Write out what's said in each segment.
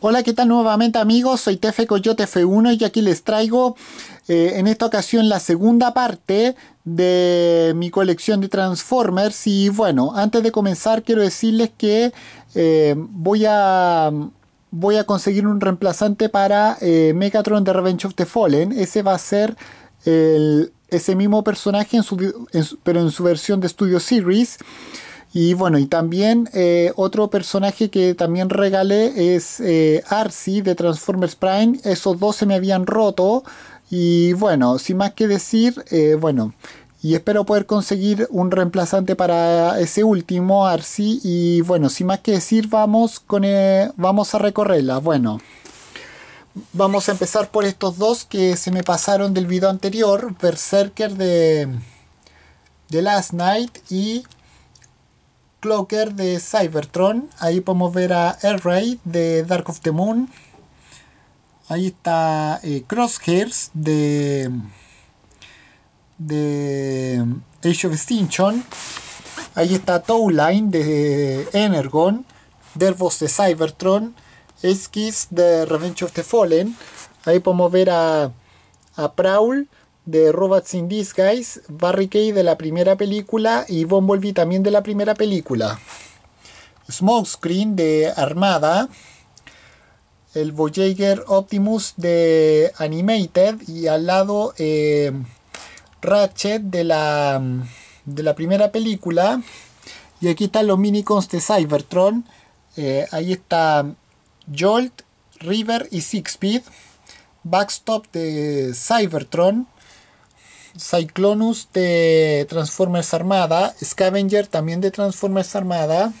Hola, ¿qué tal nuevamente amigos? Soy Tefe Coyote F1 y aquí les traigo eh, en esta ocasión la segunda parte de mi colección de Transformers. Y bueno, antes de comenzar quiero decirles que eh, voy a voy a conseguir un reemplazante para eh, Megatron de Revenge of the Fallen. Ese va a ser ese mismo personaje, en su, pero en su versión de Studio Series. Y bueno, y también eh, otro personaje que también regalé es eh, Arcee de Transformers Prime. Esos dos se me habían roto. Y bueno, sin más que decir, eh, bueno, y espero poder conseguir un reemplazante para ese último Arcee. Y bueno, sin más que decir, vamos, con, eh, vamos a recorrerla. Bueno. Vamos a empezar por estos dos que se me pasaron del video anterior, Berserker de, de Last Night y Clocker de Cybertron. Ahí podemos ver a Ray de Dark of the Moon. Ahí está eh, Crosshairs de, Age of Extinction. Ahí está Towline de Energon. Dervos de Cybertron. Esquis de Revenge of the Fallen. Ahí podemos ver a, a Prowl de Robots in Disguise, Barry de la primera película y Bumblebee también de la primera película. Smokescreen de Armada, el Voyager Optimus de Animated y al lado eh, Ratchet de la, de la primera película. Y aquí están los minicons de Cybertron. Eh, ahí está Jolt, River y Speed Backstop de Cybertron. Cyclonus de Transformers Armada, Scavenger también de Transformers Armada.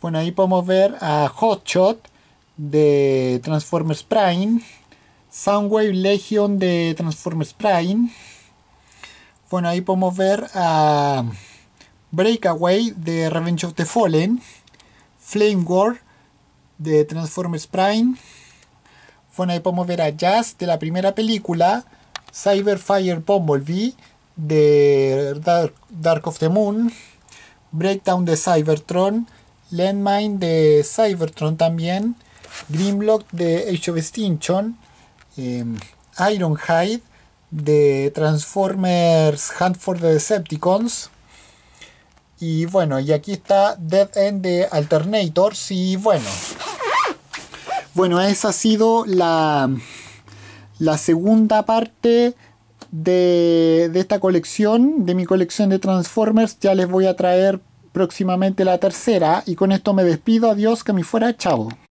Bueno, ahí podemos ver a Hotshot de Transformers Prime, Soundwave Legion de Transformers Prime. Bueno, ahí podemos ver a Breakaway de Revenge of the Fallen, Flame War de Transformers Prime. Bueno, ahí podemos ver a Jazz de la primera película, Cyberfire Pumblebee... de Dark, of the Moon, Breakdown de Cybertron, Landmine de Cybertron también, Grimlock de Age of Extinction, em, Ironhide de Transformers Hunt for the Decepticons. Y bueno, y aquí está Dead End de Alternators. Y bueno, bueno, esa ha sido la, la segunda parte de, esta colección, de mi colección de Transformers, ya les voy a traer próximamente la tercera. Y con esto me despido, adiós, que me fuera, chao.